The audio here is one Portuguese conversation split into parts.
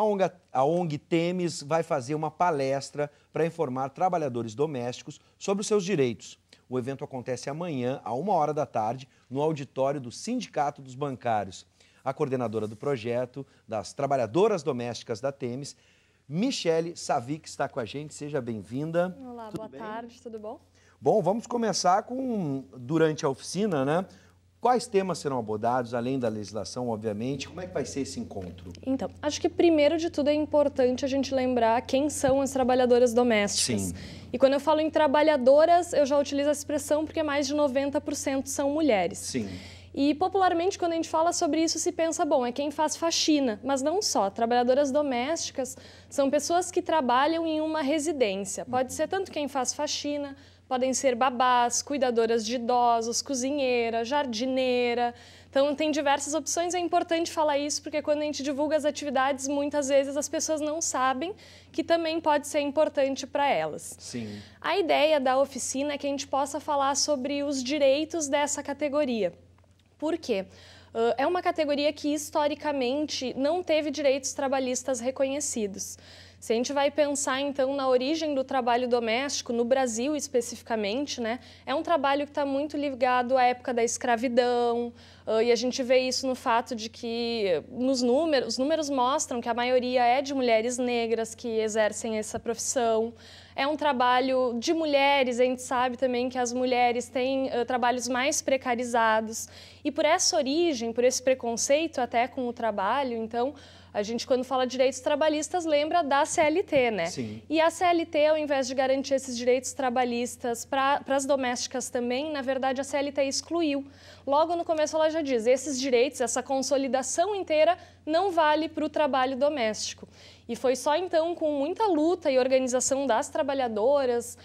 a ONG, a ONG Temes vai fazer uma palestra para informar trabalhadores domésticos sobre os seus direitos. O evento acontece amanhã, a uma hora da tarde, no auditório do Sindicato dos Bancários. A coordenadora do projeto das Trabalhadoras Domésticas da Temes, Michele Savic, está com a gente. Seja bem-vinda. Olá, tudo boa bem? tarde, tudo bom? Bom, vamos começar com, durante a oficina, né? Quais temas serão abordados, além da legislação, obviamente? Como é que vai ser esse encontro? Então, acho que primeiro de tudo é importante a gente lembrar quem são as trabalhadoras domésticas. Sim. E quando eu falo em trabalhadoras, eu já utilizo a expressão porque mais de 90% são mulheres. Sim. E popularmente, quando a gente fala sobre isso, se pensa, bom, é quem faz faxina, mas não só. Trabalhadoras domésticas são pessoas que trabalham em uma residência. Pode ser tanto quem faz faxina, podem ser babás, cuidadoras de idosos, cozinheira, jardineira. Então, tem diversas opções. É importante falar isso porque quando a gente divulga as atividades, muitas vezes as pessoas não sabem que também pode ser importante para elas. Sim. A ideia da oficina é que a gente possa falar sobre os direitos dessa categoria. Por quê? Uh, é uma categoria que historicamente não teve direitos trabalhistas reconhecidos. Se a gente vai pensar então na origem do trabalho doméstico, no Brasil especificamente, né, é um trabalho que está muito ligado à época da escravidão, uh, e a gente vê isso no fato de que nos números, os números mostram que a maioria é de mulheres negras que exercem essa profissão é um trabalho de mulheres, a gente sabe também que as mulheres têm uh, trabalhos mais precarizados. E por essa origem, por esse preconceito até com o trabalho, então, a gente, quando fala direitos trabalhistas, lembra da CLT, né? Sim. E a CLT, ao invés de garantir esses direitos trabalhistas para as domésticas também, na verdade, a CLT excluiu. Logo no começo, ela já diz: esses direitos, essa consolidação inteira, não vale para o trabalho doméstico. E foi só então com muita luta e organização das trabalhadoras,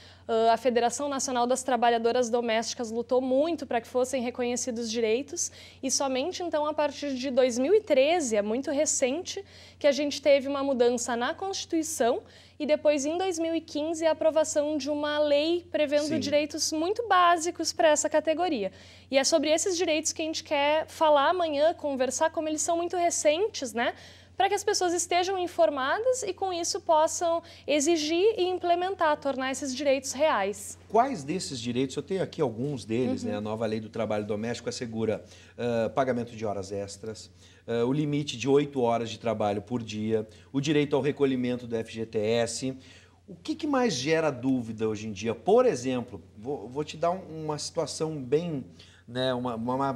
a Federação Nacional das Trabalhadoras Domésticas lutou muito para que fossem reconhecidos direitos e somente então a partir de 2013, é muito recente, que a gente teve uma mudança na Constituição e depois em 2015 a aprovação de uma lei prevendo Sim. direitos muito básicos para essa categoria. E é sobre esses direitos que a gente quer falar amanhã, conversar como eles são muito recentes, né? para que as pessoas estejam informadas e, com isso, possam exigir e implementar, tornar esses direitos reais. Quais desses direitos, eu tenho aqui alguns deles, uhum. né? a uhum. nova lei do trabalho doméstico assegura uh, pagamento de horas extras, Uh, o limite de oito horas de trabalho por dia, o direito ao recolhimento do FGTS. O que, que mais gera dúvida hoje em dia? Por exemplo, vou, vou te dar um, uma situação bem né, uma, uma,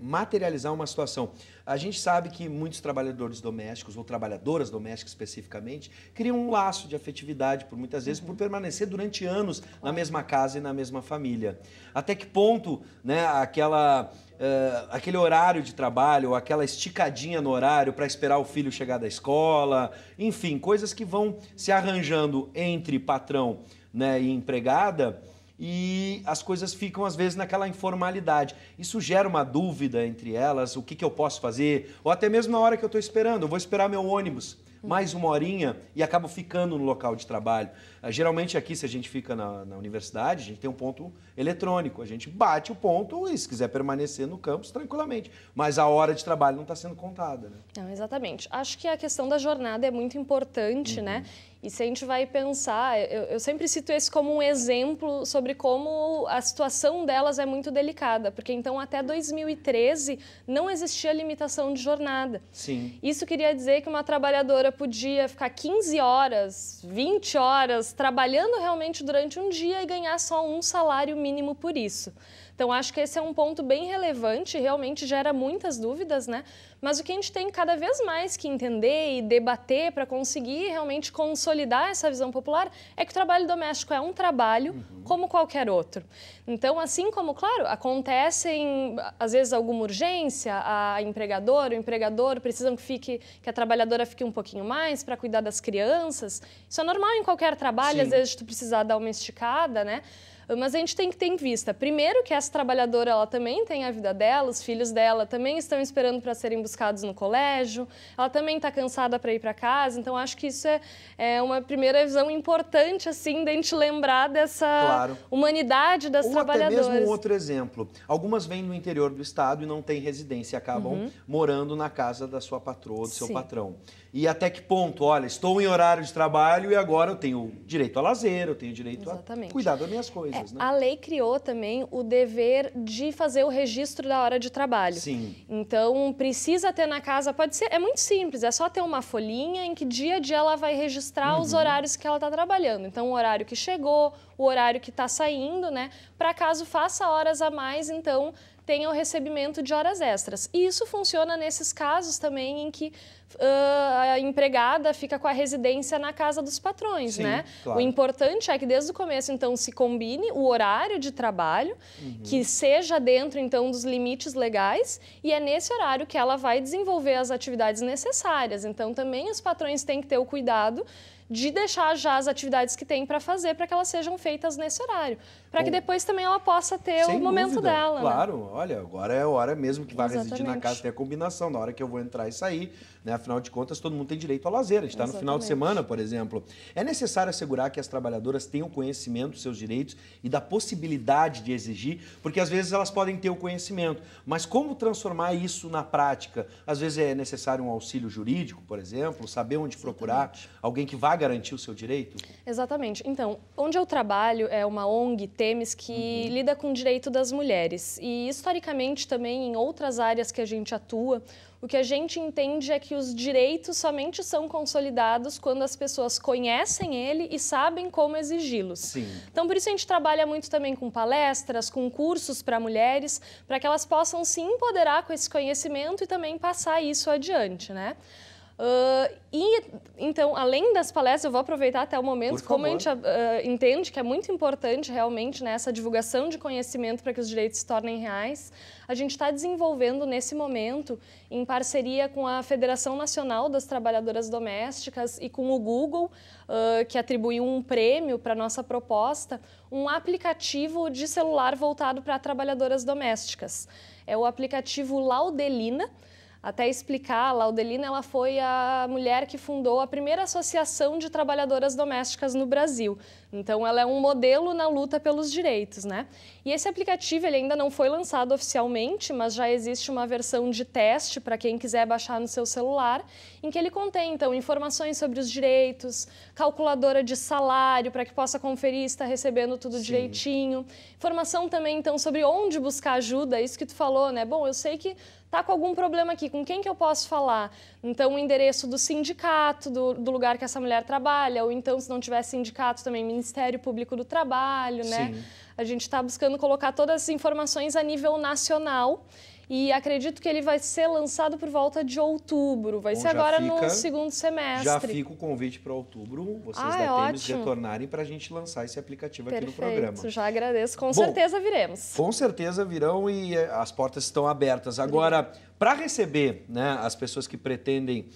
materializar uma situação. A gente sabe que muitos trabalhadores domésticos, ou trabalhadoras domésticas especificamente, criam um laço de afetividade, por muitas vezes, por uhum. permanecer durante anos na mesma casa e na mesma família. Até que ponto né, aquela. Uh, aquele horário de trabalho, aquela esticadinha no horário para esperar o filho chegar da escola, enfim, coisas que vão se arranjando entre patrão né, e empregada, e as coisas ficam às vezes naquela informalidade. Isso gera uma dúvida entre elas, o que, que eu posso fazer, ou até mesmo na hora que eu estou esperando, eu vou esperar meu ônibus mais uma horinha e acabo ficando no local de trabalho. Ah, geralmente aqui, se a gente fica na, na, universidade, a gente tem um ponto eletrônico, a gente bate o ponto e se quiser permanecer no campus, tranquilamente. Mas a hora de trabalho não está sendo contada. Né? Não, exatamente. Acho que a questão da jornada é muito importante, né? uhum. né? E se a gente vai pensar, eu, eu, sempre cito esse como um exemplo sobre como a situação delas é muito delicada, porque então até 2013 não existia limitação de jornada. Sim. Isso queria dizer que uma trabalhadora podia ficar 15 horas, 20 horas trabalhando realmente durante um dia e ganhar só um salário mínimo por isso. Então, acho que esse é um ponto bem relevante, realmente gera muitas dúvidas, né? Mas o que a gente tem cada vez mais que entender e debater para conseguir realmente consolidar essa visão popular é que o trabalho doméstico é um trabalho uhum. como qualquer outro. Então, assim como, claro, acontecem às vezes alguma urgência, a empregadora, o empregador precisam que fique que a trabalhadora fique um pouquinho mais para cuidar das crianças. Isso é normal em qualquer trabalho, Sim. às vezes tu precisar dar uma esticada, né? Ah, mas a gente tem que ter em vista, primeiro, que essa trabalhadora ela também tem a vida dela, os filhos dela também estão esperando para serem buscados no colégio, ela também está cansada para ir para casa. Então, acho que isso é, é, uma primeira visão importante, assim, de a gente lembrar dessa claro. humanidade das Ou trabalhadoras. Até mesmo outro exemplo. Algumas vêm no interior do estado e não têm residência, acabam uhum. morando na casa da sua patroa, do seu Sim. patrão. E até que ponto? Olha, estou em horário de trabalho e agora eu tenho direito a lazer, eu tenho direito Exatamente. a cuidar das minhas coisas coisas, é, né? A lei criou também o dever de fazer o registro da hora de trabalho. Sim. Então, precisa ter na casa, pode ser, é muito simples, é só ter uma folhinha em que dia a dia ela vai registrar uhum. os horários que ela está trabalhando. Então, o horário que chegou, o horário que está saindo, né? Para caso faça horas a mais, então tenha o recebimento de horas extras. E isso funciona nesses casos também em que ah, a empregada fica com a residência na casa dos patrões, Sim, né? Claro. O importante é que desde o começo, então, se combine o horário de trabalho, uhum. que seja dentro, então, dos limites legais, e é nesse horário que ela vai desenvolver as atividades necessárias. Então, também os patrões têm que ter o cuidado de deixar já as atividades que tem para fazer para que elas sejam feitas nesse horário, para que depois também ela possa ter o momento dúvida, dela. Né? Claro, né? olha, agora é a hora mesmo que vai Exatamente. residir na casa, tem a combinação, na hora que eu vou entrar e sair, né? Afinal de contas, todo mundo tem direito ao lazer. A gente está no final de semana, por exemplo. É necessário assegurar que as trabalhadoras tenham conhecimento dos seus direitos e da possibilidade de exigir, porque às vezes elas podem ter o conhecimento, mas como transformar isso na prática? Às vezes é necessário um auxílio jurídico, por exemplo, saber onde Exatamente. procurar alguém que vá garantir o seu direito? Exatamente. Então, onde eu trabalho é uma ONG, Temes, que uhum. lida com o direito das mulheres. E historicamente também em outras áreas que a gente atua, o que a gente entende é que que os direitos somente são consolidados quando as pessoas conhecem ele e sabem como exigi-los. Então, por isso a gente trabalha muito também com palestras, com cursos para mulheres, para que elas possam se empoderar com esse conhecimento e também passar isso adiante, né? Uh, e então, além das palestras, eu vou aproveitar até o momento, como a gente uh, entende que é muito importante realmente né, essa divulgação de conhecimento para que os direitos se tornem reais, a gente está desenvolvendo nesse momento, em parceria com a Federação Nacional das Trabalhadoras Domésticas e com o Google, uh, que atribuiu um prêmio para nossa proposta, um aplicativo de celular voltado para trabalhadoras domésticas. É o aplicativo Laudelina até explicar, a Laudelina ela foi a mulher que fundou a primeira associação de trabalhadoras domésticas no Brasil. Então, ela é um modelo na luta pelos direitos, né? E esse aplicativo ele ainda não foi lançado oficialmente, mas já existe uma versão de teste para quem quiser baixar no seu celular, em que ele contém então informações sobre os direitos, calculadora de salário para que possa conferir se está recebendo tudo Sim. direitinho, informação também então sobre onde buscar ajuda, isso que tu falou, né? Bom, eu sei que tá com algum problema aqui, com quem que eu posso falar? Então, o endereço do sindicato, do, do lugar que essa mulher trabalha, ou então, se não tiver sindicato também, Ministério Público do Trabalho, né? Sim. A gente está buscando colocar todas as informações a nível nacional e acredito que ele vai ser lançado por volta de outubro. Vai Bom, ser agora fica, no segundo semestre. Já fica o convite para outubro, vocês ah, é da é Temis retornarem para a gente lançar esse aplicativo Perfeito, aqui no programa. Já agradeço. Com Bom, certeza viremos. Com certeza virão e eh, as portas estão abertas. Agora, para receber né, as pessoas que pretendem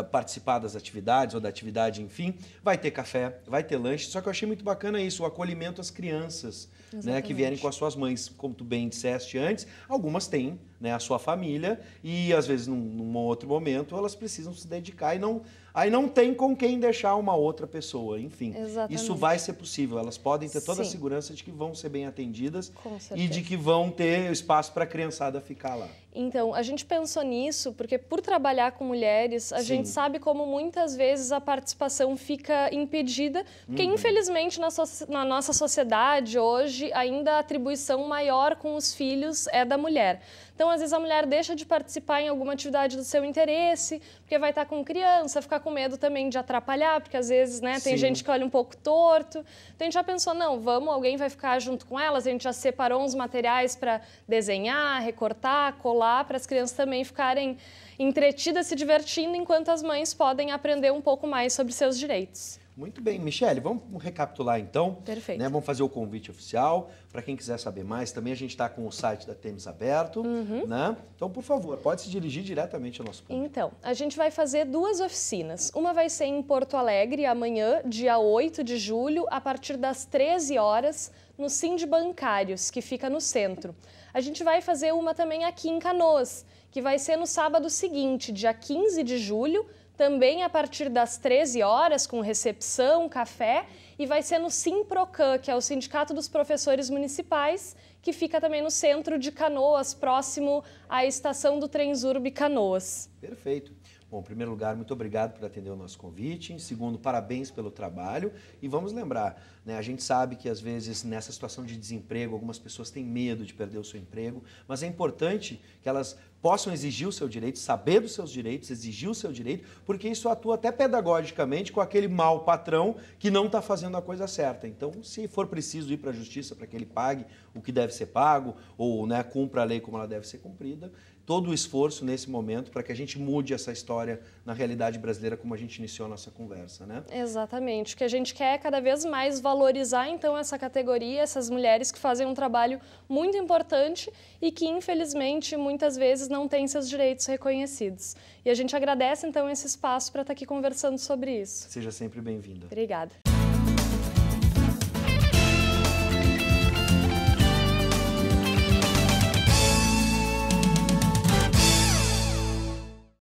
uh, participar das atividades ou da atividade, enfim, vai ter café, vai ter lanche. Só que eu achei muito bacana isso, o acolhimento às crianças né, que vierem com as suas mães. Como tu bem disseste antes, algumas têm né, a sua família e, às vezes, num, num outro momento, elas precisam se dedicar e não Aí não tem com quem deixar uma outra pessoa, enfim. Exatamente. Isso vai ser possível. Elas podem ter toda Sim. a segurança de que vão ser bem atendidas e de que vão ter espaço para a criançada ficar lá. Então, a gente pensou nisso porque por trabalhar com mulheres, a Sim. gente sabe como muitas vezes a participação fica impedida, porque uhum. infelizmente na, so na nossa sociedade hoje ainda a atribuição maior com os filhos é da mulher. Então, às vezes a mulher deixa de participar em alguma atividade do seu interesse, porque vai estar com criança, ficar com medo também de atrapalhar, porque às vezes, né, tem Sim. gente que olha um pouco torto. Então a gente já pensou, não, vamos, alguém vai ficar junto com elas. A gente já separou uns materiais para desenhar, recortar, colar, para as crianças também ficarem entretidas, se divertindo, enquanto as mães podem aprender um pouco mais sobre seus direitos. Muito bem, Michele, vamos recapitular então. Perfeito. Né? Vamos fazer o convite oficial. Para quem quiser saber mais, também a gente está com o site da Temis aberto. Uhum. Né? Então, por favor, pode se dirigir diretamente ao nosso público. Então, a gente vai fazer duas oficinas. Uma vai ser em Porto Alegre, amanhã, dia 8 de julho, a partir das 13 horas, no Sind Bancários, que fica no centro. A gente vai fazer uma também aqui em Canoas, que vai ser no sábado seguinte, dia 15 de julho, também a partir das 13 horas, com recepção, café, e vai ser no Simprocan, que é o Sindicato dos Professores Municipais, que fica também no centro de Canoas, próximo à estação do Transurb Canoas. Perfeito. Bom, em primeiro lugar, muito obrigado por atender o nosso convite. Em segundo, parabéns pelo trabalho. E vamos lembrar, né, a gente sabe que às vezes nessa situação de desemprego, algumas pessoas têm medo de perder o seu emprego, mas é importante que elas possam exigir o seu direito, saber dos seus direitos, exigir o seu direito, porque isso atua até pedagogicamente com aquele mau patrão que não está fazendo a coisa certa. Então, se for preciso ir para a justiça para que ele pague o que deve ser pago ou né, cumpra a lei como ela deve ser cumprida, todo o esforço nesse momento para que a gente mude essa história na realidade brasileira, como a gente iniciou a nossa conversa, né? Exatamente. O que a gente quer é cada vez mais valorizar, então, essa categoria, essas mulheres que fazem um trabalho muito importante e que, infelizmente, muitas vezes não têm seus direitos reconhecidos. E a gente agradece, então, esse espaço para estar tá aqui conversando sobre isso. Seja sempre bem-vinda. Obrigada.